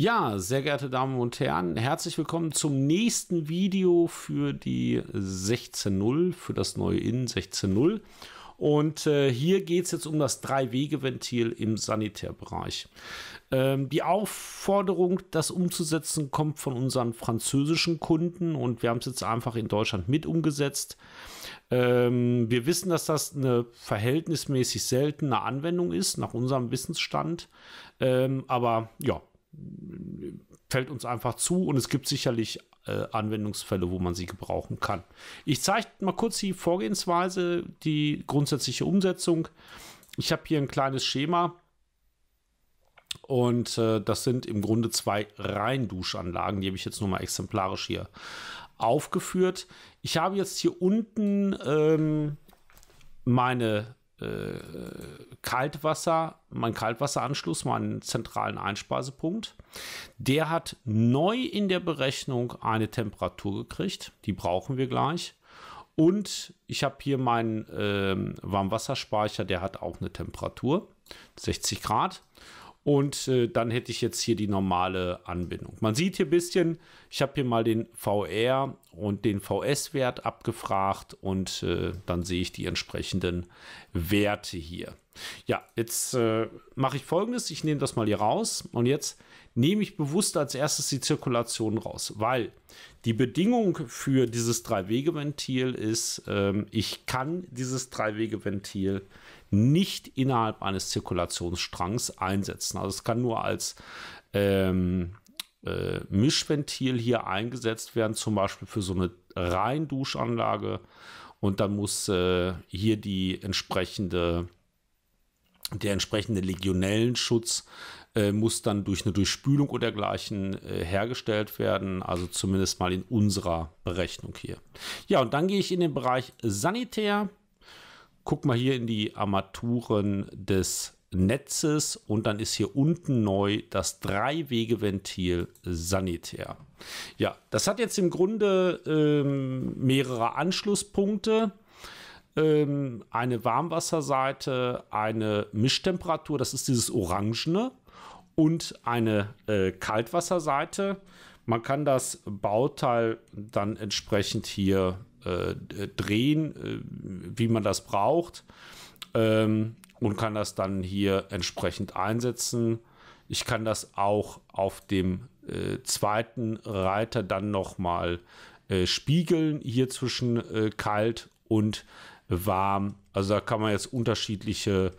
Ja, sehr geehrte Damen und Herren, herzlich willkommen zum nächsten Video für die 16.0, für das neue In 16.0. Und äh, hier geht es jetzt um das Drei-Wege-Ventil im Sanitärbereich. Ähm, die Aufforderung, das umzusetzen, kommt von unseren französischen Kunden und wir haben es jetzt einfach in Deutschland mit umgesetzt. Ähm, wir wissen, dass das eine verhältnismäßig seltene Anwendung ist, nach unserem Wissensstand. Ähm, aber ja, fällt uns einfach zu und es gibt sicherlich äh, Anwendungsfälle, wo man sie gebrauchen kann. Ich zeige mal kurz die Vorgehensweise, die grundsätzliche Umsetzung. Ich habe hier ein kleines Schema und äh, das sind im Grunde zwei Reinduschanlagen, die habe ich jetzt nur mal exemplarisch hier aufgeführt. Ich habe jetzt hier unten ähm, meine äh, Kaltwasser, mein Kaltwasseranschluss, meinen zentralen Einspeisepunkt. Der hat neu in der Berechnung eine Temperatur gekriegt. Die brauchen wir gleich. Und ich habe hier meinen ähm, Warmwasserspeicher, der hat auch eine Temperatur, 60 Grad. Und äh, dann hätte ich jetzt hier die normale Anbindung. Man sieht hier ein bisschen, ich habe hier mal den VR und den VS-Wert abgefragt und äh, dann sehe ich die entsprechenden Werte hier. Ja, jetzt äh, mache ich folgendes: Ich nehme das mal hier raus und jetzt nehme ich bewusst als erstes die Zirkulation raus, weil die Bedingung für dieses Drei-Wege-Ventil ist, ähm, ich kann dieses Drei-Wege-Ventil nicht innerhalb eines Zirkulationsstrangs einsetzen. Also es kann nur als ähm, äh, Mischventil hier eingesetzt werden, zum Beispiel für so eine Reinduschanlage. Und dann muss äh, hier die entsprechende der entsprechende Legionellenschutz äh, muss dann durch eine Durchspülung oder dergleichen äh, hergestellt werden, also zumindest mal in unserer Berechnung hier. Ja, und dann gehe ich in den Bereich Sanitär, guck mal hier in die Armaturen des Netzes und dann ist hier unten neu das Dreiwegeventil sanitär. Ja, das hat jetzt im Grunde ähm, mehrere Anschlusspunkte ähm, eine Warmwasserseite, eine Mischtemperatur, das ist dieses Orangene, und eine äh, Kaltwasserseite. Man kann das Bauteil dann entsprechend hier äh, drehen, äh, wie man das braucht. Ähm, und kann das dann hier entsprechend einsetzen. Ich kann das auch auf dem äh, zweiten Reiter dann nochmal äh, spiegeln, hier zwischen äh, kalt und warm. Also da kann man jetzt unterschiedliche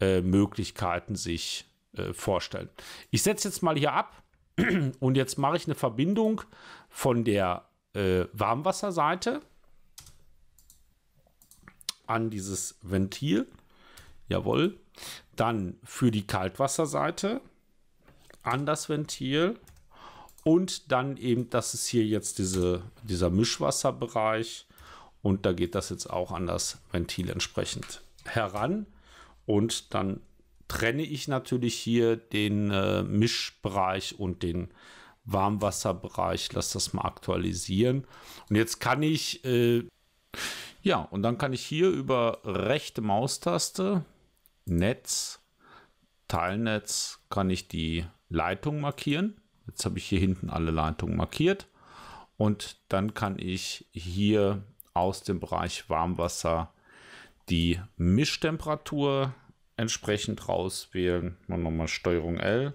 äh, Möglichkeiten sich äh, vorstellen. Ich setze jetzt mal hier ab und jetzt mache ich eine Verbindung von der äh, Warmwasserseite an dieses Ventil. Jawohl. Dann für die Kaltwasserseite an das Ventil. Und dann eben, das ist hier jetzt diese, dieser Mischwasserbereich und da geht das jetzt auch an das Ventil entsprechend heran. Und dann trenne ich natürlich hier den äh, Mischbereich und den Warmwasserbereich. Lass das mal aktualisieren. Und jetzt kann ich, äh, ja, und dann kann ich hier über rechte Maustaste, Netz, Teilnetz, kann ich die Leitung markieren. Jetzt habe ich hier hinten alle Leitungen markiert. Und dann kann ich hier aus dem Bereich Warmwasser die Mischtemperatur entsprechend rauswählen. Machen nochmal Steuerung L.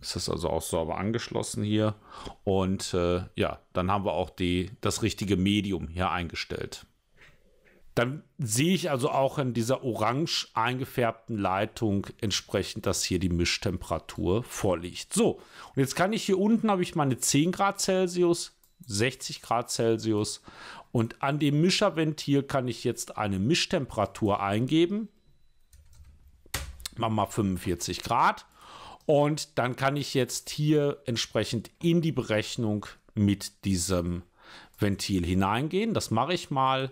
Ist das also auch sauber angeschlossen hier. Und äh, ja, dann haben wir auch die, das richtige Medium hier eingestellt. Dann sehe ich also auch in dieser orange eingefärbten Leitung entsprechend, dass hier die Mischtemperatur vorliegt. So, und jetzt kann ich hier unten, habe ich meine 10 Grad Celsius, 60 Grad Celsius. Und an dem Mischerventil kann ich jetzt eine Mischtemperatur eingeben. Machen wir 45 Grad. Und dann kann ich jetzt hier entsprechend in die Berechnung mit diesem Ventil hineingehen. Das mache ich mal.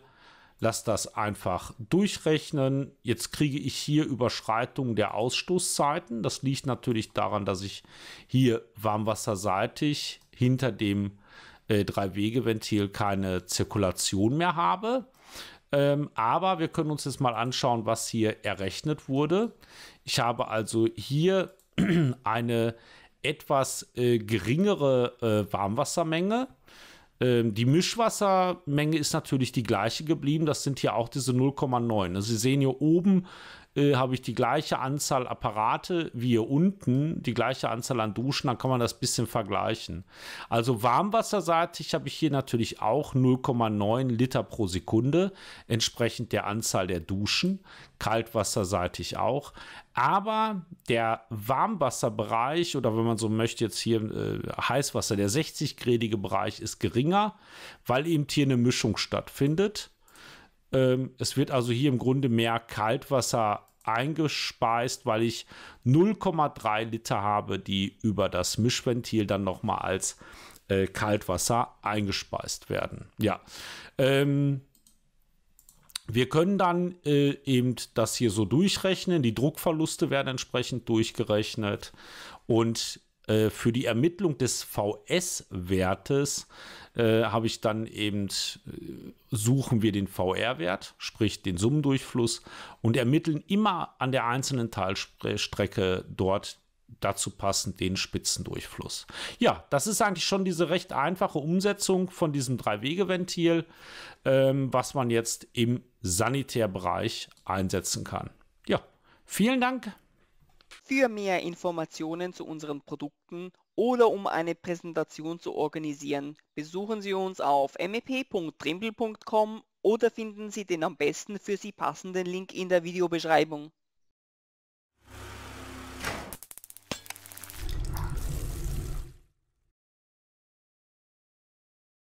Lass das einfach durchrechnen. Jetzt kriege ich hier Überschreitungen der Ausstoßzeiten. Das liegt natürlich daran, dass ich hier warmwasserseitig hinter dem äh, Drei-Wege-Ventil keine Zirkulation mehr habe. Ähm, aber wir können uns jetzt mal anschauen, was hier errechnet wurde. Ich habe also hier eine etwas äh, geringere äh, Warmwassermenge. Ähm, die Mischwassermenge ist natürlich die gleiche geblieben. Das sind hier auch diese 0,9. Also Sie sehen hier oben äh, habe ich die gleiche Anzahl Apparate wie hier unten, die gleiche Anzahl an Duschen, dann kann man das bisschen vergleichen. Also warmwasserseitig habe ich hier natürlich auch 0,9 Liter pro Sekunde, entsprechend der Anzahl der Duschen, kaltwasserseitig auch. Aber der Warmwasserbereich oder wenn man so möchte jetzt hier äh, Heißwasser, der 60-gradige Bereich ist geringer, weil eben hier eine Mischung stattfindet. Ähm, es wird also hier im Grunde mehr Kaltwasser eingespeist, weil ich 0,3 Liter habe, die über das Mischventil dann nochmal als äh, Kaltwasser eingespeist werden. Ja. Ähm, wir können dann äh, eben das hier so durchrechnen. Die Druckverluste werden entsprechend durchgerechnet. Und äh, für die Ermittlung des VS-Wertes äh, habe ich dann eben, äh, suchen wir den VR-Wert, sprich den Summendurchfluss und ermitteln immer an der einzelnen Teilstrecke dort dazu passend den Spitzendurchfluss. Ja, das ist eigentlich schon diese recht einfache Umsetzung von diesem Drei-Wege-Ventil, ähm, was man jetzt im Sanitärbereich einsetzen kann. Ja, vielen Dank. Für mehr Informationen zu unseren Produkten oder um eine Präsentation zu organisieren, besuchen Sie uns auf mep.trimble.com oder finden Sie den am besten für Sie passenden Link in der Videobeschreibung.